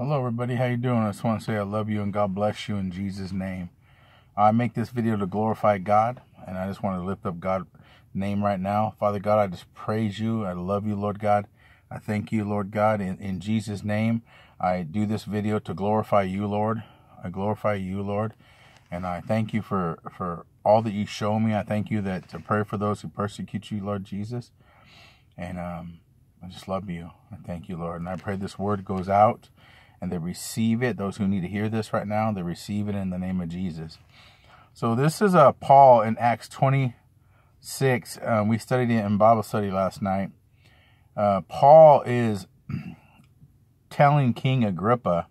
Hello everybody, how you doing? I just want to say I love you and God bless you in Jesus' name. I make this video to glorify God, and I just want to lift up God's name right now. Father God, I just praise you. I love you, Lord God. I thank you, Lord God. In, in Jesus' name, I do this video to glorify you, Lord. I glorify you, Lord. And I thank you for, for all that you show me. I thank you that to pray for those who persecute you, Lord Jesus. And um, I just love you. I thank you, Lord. And I pray this word goes out and they receive it. Those who need to hear this right now, they receive it in the name of Jesus. So this is uh, Paul in Acts 26. Um, we studied it in Bible study last night. Uh, Paul is telling King Agrippa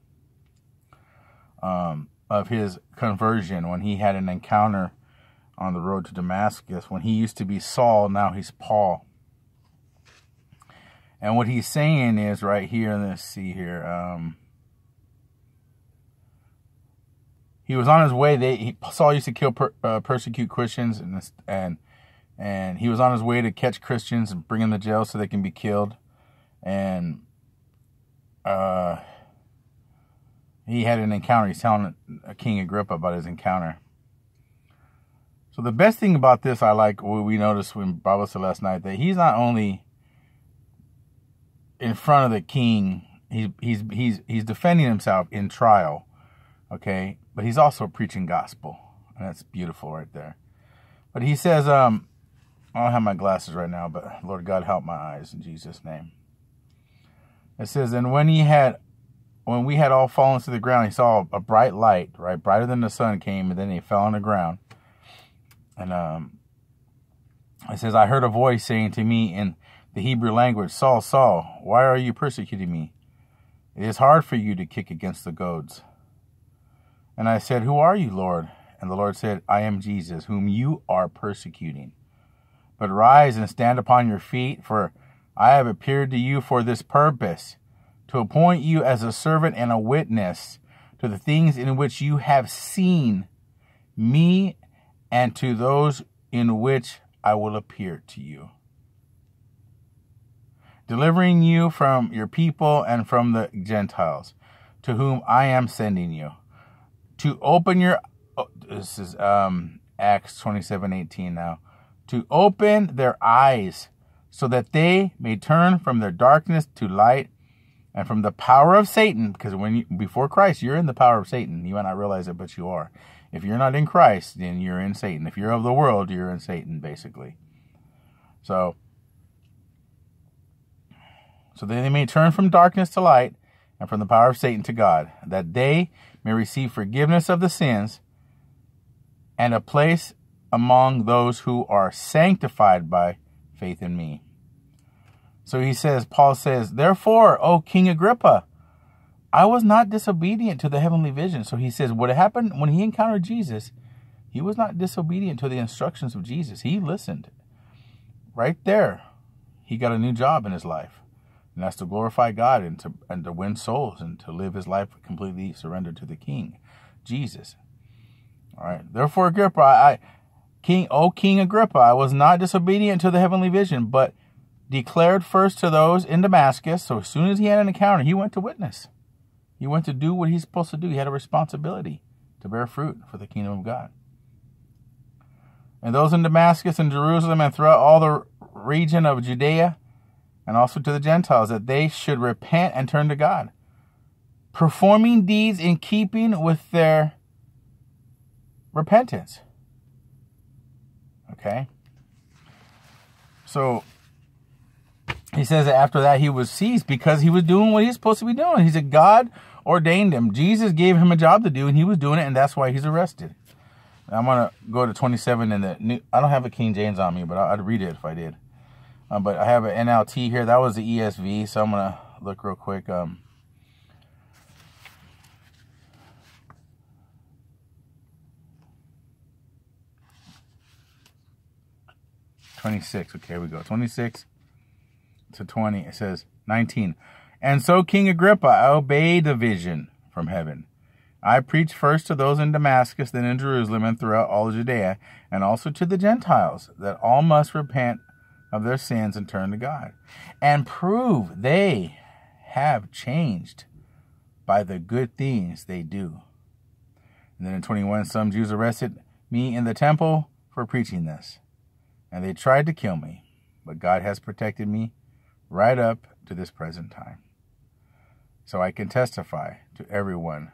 um, of his conversion when he had an encounter on the road to Damascus. When he used to be Saul, now he's Paul. And what he's saying is right here, let's see here. Um, he was on his way. They he, Saul used to kill per, uh, persecute Christians, and this, and and he was on his way to catch Christians and bring them to jail so they can be killed. And uh, he had an encounter. He's telling King Agrippa about his encounter. So the best thing about this, I like what we noticed when Bible said last night that he's not only in front of the king, he's he's he's he's defending himself in trial okay but he's also preaching gospel and that's beautiful right there but he says um i don't have my glasses right now but lord god help my eyes in jesus name it says and when he had when we had all fallen to the ground he saw a bright light right brighter than the sun came and then he fell on the ground and um it says i heard a voice saying to me in the hebrew language saul saul why are you persecuting me it is hard for you to kick against the goads and I said, Who are you, Lord? And the Lord said, I am Jesus, whom you are persecuting. But rise and stand upon your feet, for I have appeared to you for this purpose, to appoint you as a servant and a witness to the things in which you have seen me and to those in which I will appear to you. Delivering you from your people and from the Gentiles, to whom I am sending you to open your oh, this is um Acts 27:18 now to open their eyes so that they may turn from their darkness to light and from the power of Satan because when you, before Christ you're in the power of Satan you might not realize it but you are if you're not in Christ then you're in Satan if you're of the world you're in Satan basically so so that they may turn from darkness to light and from the power of Satan to God that they may receive forgiveness of the sins and a place among those who are sanctified by faith in me. So he says, Paul says, Therefore, O King Agrippa, I was not disobedient to the heavenly vision. So he says, What happened when he encountered Jesus, he was not disobedient to the instructions of Jesus. He listened. Right there, he got a new job in his life. And that's to glorify God and to, and to win souls and to live his life completely surrendered to the king, Jesus. All right. Therefore, Agrippa, I, King, O King Agrippa, I was not disobedient to the heavenly vision, but declared first to those in Damascus. So as soon as he had an encounter, he went to witness. He went to do what he's supposed to do. He had a responsibility to bear fruit for the kingdom of God. And those in Damascus and Jerusalem and throughout all the region of Judea and also to the Gentiles that they should repent and turn to God, performing deeds in keeping with their repentance. Okay? So he says that after that he was seized because he was doing what he's supposed to be doing. He said God ordained him. Jesus gave him a job to do and he was doing it and that's why he's arrested. I'm going to go to 27 in the new I don't have a King James on me, but I'd read it if I did. Um, but I have an NLT here. That was the ESV, so I'm going to look real quick. Um, Twenty-six. Okay, here we go. Twenty-six to twenty. It says nineteen. And so, King Agrippa, I obeyed the vision from heaven. I preached first to those in Damascus, then in Jerusalem, and throughout all Judea, and also to the Gentiles, that all must repent of their sins and turn to God, and prove they have changed by the good things they do. And then in 21, some Jews arrested me in the temple for preaching this, and they tried to kill me, but God has protected me right up to this present time. So I can testify to everyone.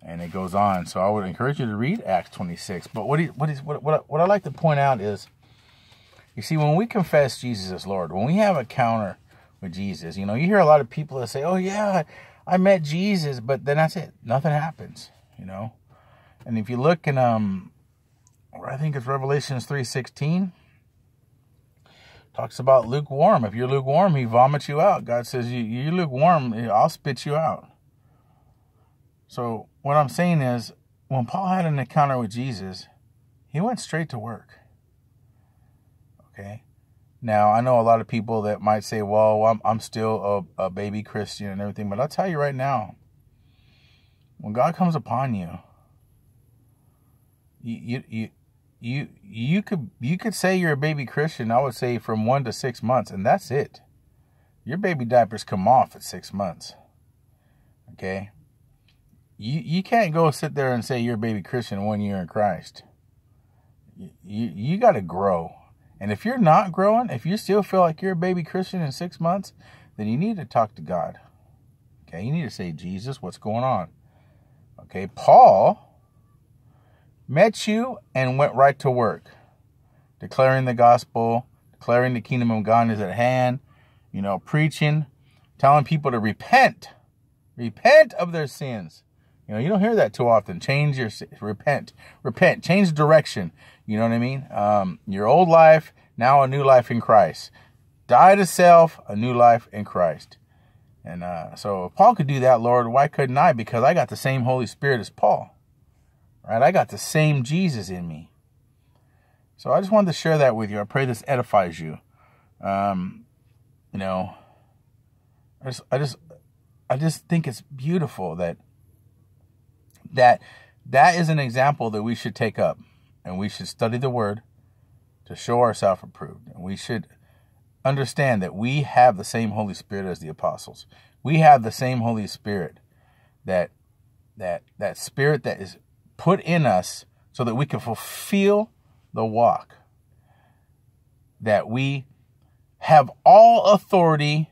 And it goes on. So I would encourage you to read Acts 26. But what, what, what, what, what I like to point out is you see, when we confess Jesus as Lord, when we have a counter with Jesus, you know, you hear a lot of people that say, oh, yeah, I met Jesus, but then that's it. Nothing happens, you know. And if you look in, um, I think it's Revelations 3.16, talks about lukewarm. If you're lukewarm, he vomits you out. God says, you, you're lukewarm, I'll spit you out. So what I'm saying is, when Paul had an encounter with Jesus, he went straight to work. Okay. Now, I know a lot of people that might say, well, I'm, I'm still a, a baby Christian and everything, but I'll tell you right now when God comes upon you, you, you, you, you could you could say you're a baby Christian. I would say from one to six months, and that's it. Your baby diapers come off at six months. Okay, you you can't go sit there and say you're a baby Christian one year in Christ. You you, you got to grow and if you're not growing, if you still feel like you're a baby Christian in six months, then you need to talk to God. Okay, you need to say, Jesus, what's going on? Okay, Paul met you and went right to work, declaring the gospel, declaring the kingdom of God is at hand, you know, preaching, telling people to repent, repent of their sins. You know, you don't hear that too often. Change your repent, repent, change direction, you know what I mean? Um, your old life, now a new life in Christ. Die to self, a new life in Christ. And uh, so if Paul could do that, Lord, why couldn't I? Because I got the same Holy Spirit as Paul. Right? I got the same Jesus in me. So I just wanted to share that with you. I pray this edifies you. Um, you know, I just, I just, I just think it's beautiful that that that is an example that we should take up and we should study the word to show ourselves approved. And we should understand that we have the same Holy Spirit as the apostles. We have the same Holy Spirit that that that spirit that is put in us so that we can fulfill the walk. That we have all authority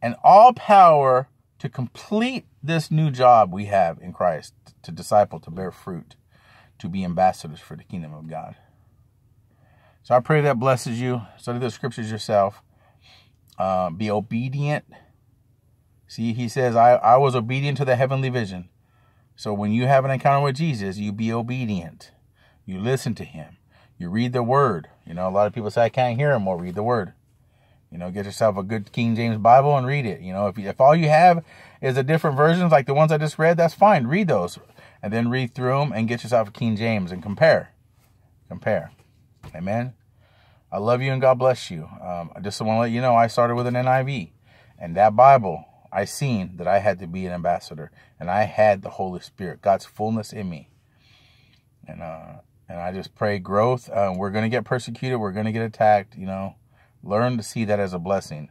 and all power to complete this new job we have in Christ to disciple, to bear fruit, to be ambassadors for the kingdom of God. So I pray that blesses you. Study the scriptures yourself. Uh, be obedient. See, he says, I, I was obedient to the heavenly vision. So when you have an encounter with Jesus, you be obedient. You listen to him. You read the word. You know, a lot of people say, I can't hear him. Well, read the word. You know, get yourself a good King James Bible and read it. You know, if, if all you have is the different versions like the ones I just read, that's fine. Read those and then read through them and get yourself a King James and compare. Compare. Amen. I love you and God bless you. Um, I just want to let you know I started with an NIV, and that Bible I seen that I had to be an ambassador, and I had the Holy Spirit, God's fullness in me, and uh, and I just pray growth. Uh, we're gonna get persecuted. We're gonna get attacked. You know, learn to see that as a blessing.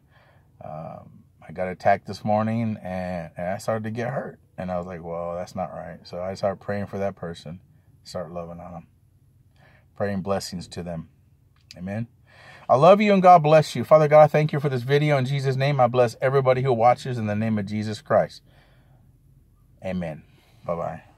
Um, I got attacked this morning, and, and I started to get hurt. And I was like, well, that's not right. So I started praying for that person, start loving on them, praying blessings to them. Amen. I love you and God bless you. Father God, I thank you for this video. In Jesus' name, I bless everybody who watches in the name of Jesus Christ. Amen. Bye bye.